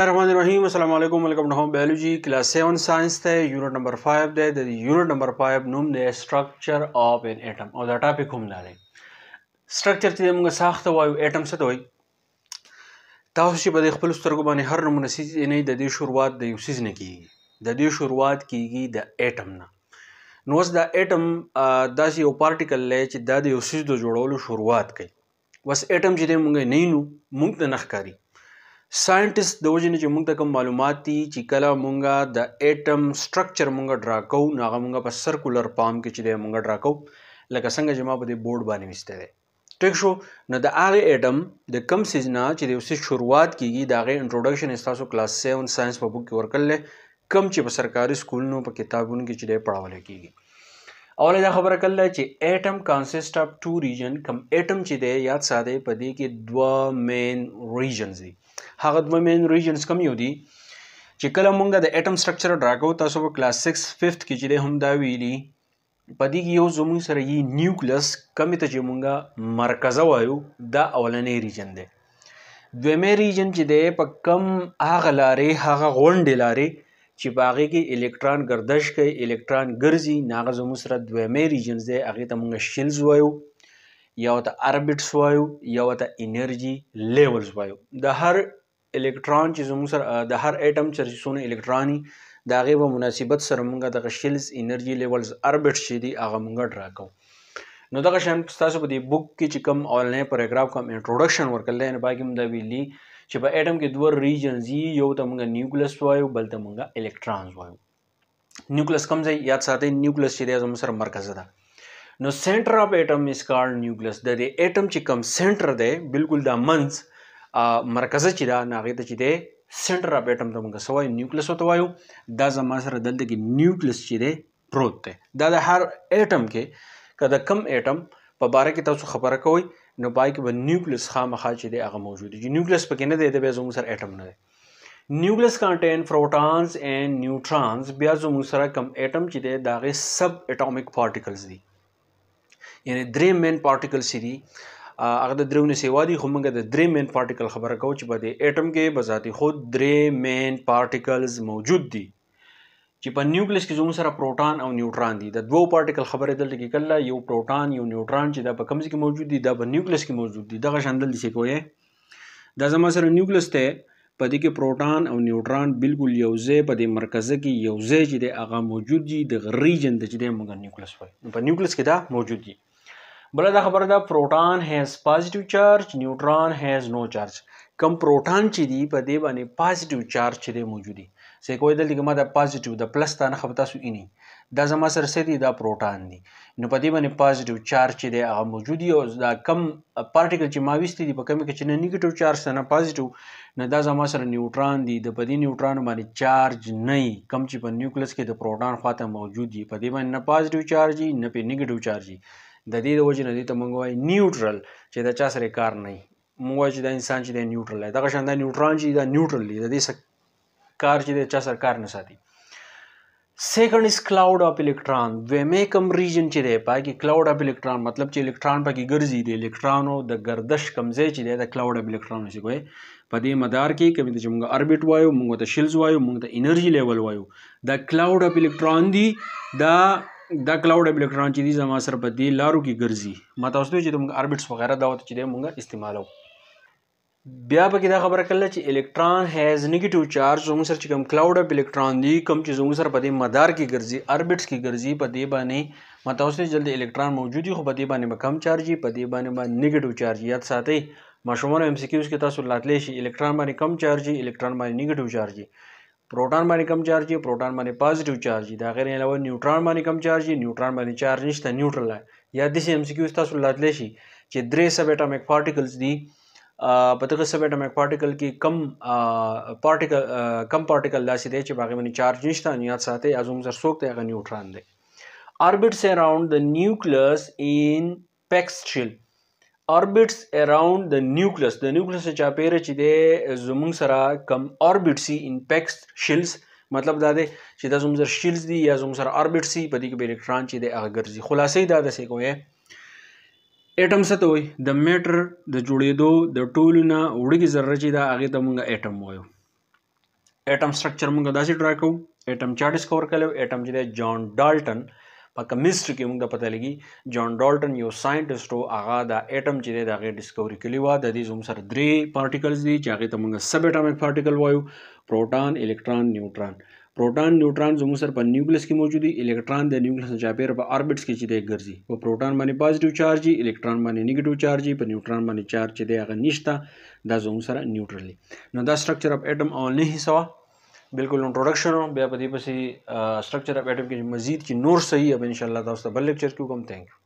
रहीम अल्लाम welcome to home biology class seven science थे unit number five दे the unit number five नुम दे स्ट्रक्चर ऑफ एन एटम और द टॉपिक हम दा स्ट्रक्चर چې موږ ساخته وایو اټم څه ته وایي تاسو چې په خپل سترګو باندې هر نمونه سیز نه د دې شروعات د یو سیز نه کیږي د دې شروعات کیږي د اټم نه نو اوس د اټم داسې یو پارټیکل لې چې د یو سیز د جوړولو شروعات کوي بس اټم چې موږ نه نو موږ ته نخکاری ساينټست د وژنې چې موږ ته کوم معلومات دي چې کله مونږه د اټم سټرکچر مونږه ډرا کوو نو هغه مونږه په سرکولر پام کې چې دی مونږه ډرا کوو لکه څنګه چې ما په دې بورډ باندې وسته دی ټیک شو نو د هغه اټم د کم سیز نه چې د اوسې شروعات کیږي د هغه انټروډکشن استاسو کلاس 7 ساينس په بوک کې ورکړل کم چې په سرکاري سکولونو په کتابونو کې چې دی پڑھول کیږي اوله دا خبره کړل چې اټم کانسیسټ اف ټو ریجن کم اټم چې دی یاد ساده په دې کې دوه مین ریجنز دي هغه دوه مین ریجنز کوم یو دي چې کله مونږ د اټم سټرکچر ډراکو تاسو په کلاس 6 5th کې چې هم دا ویلي پدې کې یو زموږ سره یي نیوکلس کمی ته چې مونږه مرکز وایو دا اولنې ریجن دی دویمې ریجن چې دی په کم هغه لارې هغه غونډې لارې چې باغې کې الکترون گردش کوي الکترون ګرځي ناغه زموږ سره دویمې ریجن دی هغه ته مونږ شیلز وایو یو ته اربټس وایو یو ته انرژي لیولز وایو د هر الکترون چې زموږ سره د هر اټم چې څونه الکتروني د هغې په مناسبت سره مونږ د شلز انرژي لیولز اربټس چې دي هغه مونږ ډراکو نو دغه شان تاسو په دې بوک کې چې کوم اولنې پیراګراف کوم انټروډکشن ورکړل دی نو باقي هم دا ویلي چې په اټم کې دوه ریجنز یو ته مونږ نیوکلس وایو بل ته مونږ الکترونز وایو نیوکلس کوم ځای یاد ساتئ نیوکلس چې دی زموږ سره مرکز ده Now center of atom is called nucleus د دې atom چې کوم center دی بالکل د منځ مرکز چې دا ناغې ته چې دی سنټر اف اټم ته موږ سوای نیوکلس وته وایو دا زما سره دلته کې نیوکلس چې دی پروت دی دا د هر اټم کې کله کم اټم په باره کې تاسو خبره کوئ نو پای کې به نیوکلس خامخا چې دی هغه موجود دی نیوکلس پکې نه دی د بیا زموږ سره اټم نه دی نیوکلس کانټین پروټانز اینڈ نیوټرانز بیا زموږ سره کم اټم چې دی دا غي سب اټامک پارټیکلز دي یعنی درې مین پارټیکل سری هغه د درېونه سیوادي خو موږ د درې مین پارټیکل خبره کوو چې په دې اټم کې بذاتي خود درې مین پارټیکلز موجود دي چې په نیوکلیس کې زموږ سره پروټان او نیوټران دي د دوو پارټیکل خبره دلته کې کله یو پروټان یو نیوټران چې دا په کوم ځای کې موجود دي دا په نیوکلیس کې موجود دي دغه شان دلته څه کوی دا زموږ سره نیوکلیس ته په دې کې پروټان او نیوټران بالکل یو ځای په دې مرکز کې یو ځای چې د هغه موجود دي د ریجن د چې د موږ نیوکلیس وایي په نیوکلیس کې دا موجود دي بل دا خبره ده پروټان هیز پوزټیو چارج نیوټران هیز نو چارج کم پروټان چې دی په دې باندې پوزټیو چارج چې دی موجود دی څه کوی دلته کومه د پوزټیو د پلس ته نه خبره سو اني دا زما سره سې دی دا پروټان دی نو په دې باندې پوزټیو چارج چې دی هغه موجود دی او دا کم پارټیکل چې ما وستې دی په کمی کې چې نه نیگیټیو چارج نه پوزټیو نه دا زما سره نیوټران دی د پدې نیوټران باندې چارج نه کم چې په نیوکلس کې د پروټان خواته موجود دی پدې باندې نه پازټیو چارج نه په نیگیټیو چارج د دې د وجې نه دې ته مونږ وایي نیوټرل چې دا چا سره کار نه مونږ وایي چې دا انسان چې دی نیوټرل دی دغه شان دا نیوټران چې دا نیوټرل دی د دې کار چې دی چا سره کار نه ساتي سیکنډ از کلاود اف الکترون دویمه کم ریجن چې دی پای کې کلاود اف الکترون مطلب چې الکترون پکې ګرځي دی الکترونو د گردش کمزې چې دی د کلاود اف الکترون شي کوي په دې مدار کې کوم چې موږ اربټ وایو موږ ته شیلز وایو موږ ته انرژي لیول وایو د کلاود اف الکترون دی دا دا کلاود الکترون چې دي زما سره په دې لارو کې ګرځي ما تاسو ته چې موږ اربټس وغیرہ دا وته چې موږ استعمالو بیا پکې دا خبره کړل چې الکترون هیز نیگیټیو چارج زموږ سره چې کوم کلاود اف الکترون دی کوم چې زموږ سره په دې مدار کې ګرځي اربټس کې ګرځي په دې باندې ما تاسو ته جلدی الکترون موجودي خو په دې باندې کم چارج په دې باندې باندې نیگیټیو چارج یاد ساتي ماشومان ایم سی کیوز کې تاسو لاتلی شي الکترون باندې کم چارج الکترون باندې نیگیټیو چارج پروټون باندې کم چارج دی پروټون باندې پازټیو چارج دی دا غیر علاوه نیوټرون باندې کم چارج دی نیوټرون باندې چارج نشته نیوټرل دی یا د سیم سی کیو تاسو لاتلی شي چې درې سب اټامک پارټیکلز دي په دغه سب اټامک پارټیکل کې کم پارټیکل کم پارټیکل داسې دی چې باغې باندې چارج نشته نیات ساتي ازوم سر سوک دی هغه نیوټرون دی orbits around the nucleus in pectoral اوربټس اراوند د نیوکلس د نیوکلس چاپیره چې د زمونږ سره کم اوربټ سي ان پیکس شیلز مطلب دا دی چې دا زموږ سره شیلز دي یا زموږ سره اوربټ سي په دې کې به الکترون چې د هغه ګرځي خلاصې دا د څه کوي اټم څه ته وایي د میټر د جوړېدو د ټولو نه وړګي ذره چې دا هغه ته مونږ اټم وایو اټم سټرکچر مونږ داسې ډرا کوو اټم چارټ ډیسکور کړو اټم چې د جان ډالټن په کیمستري کې موږ پته لګي جان ډالټن یو ساينټیسټ او هغه د اټم چې دی دغه ډیسکوري کړی و د دې زوم سره درې پارټیکلز دي چې هغه ته موږ سب اټامک پارټیکل وایو پروټان الکترون نیوټران پروټان نیوټران زموږ سره په نیوکلیس کې موجود دي الکتران د نیوکلیس نه چاپیر په اوربټس کې چې دی ګرځي په پروټان باندې پازیټیو چارج دي الکتران باندې نیگیټیو چارج دي په نیوټران باندې چارج چې دی هغه نشته دا زموږ سره نیوټرلی نو دا سټرکچر اف اټم او نه حصہ بلکل انټروډکشن بیا په دې پسې سټرکچر اف اټم کې مزید چې نور صحیح اب ان شاء الله تاسو بل لیکچر کې کوم تھینک یو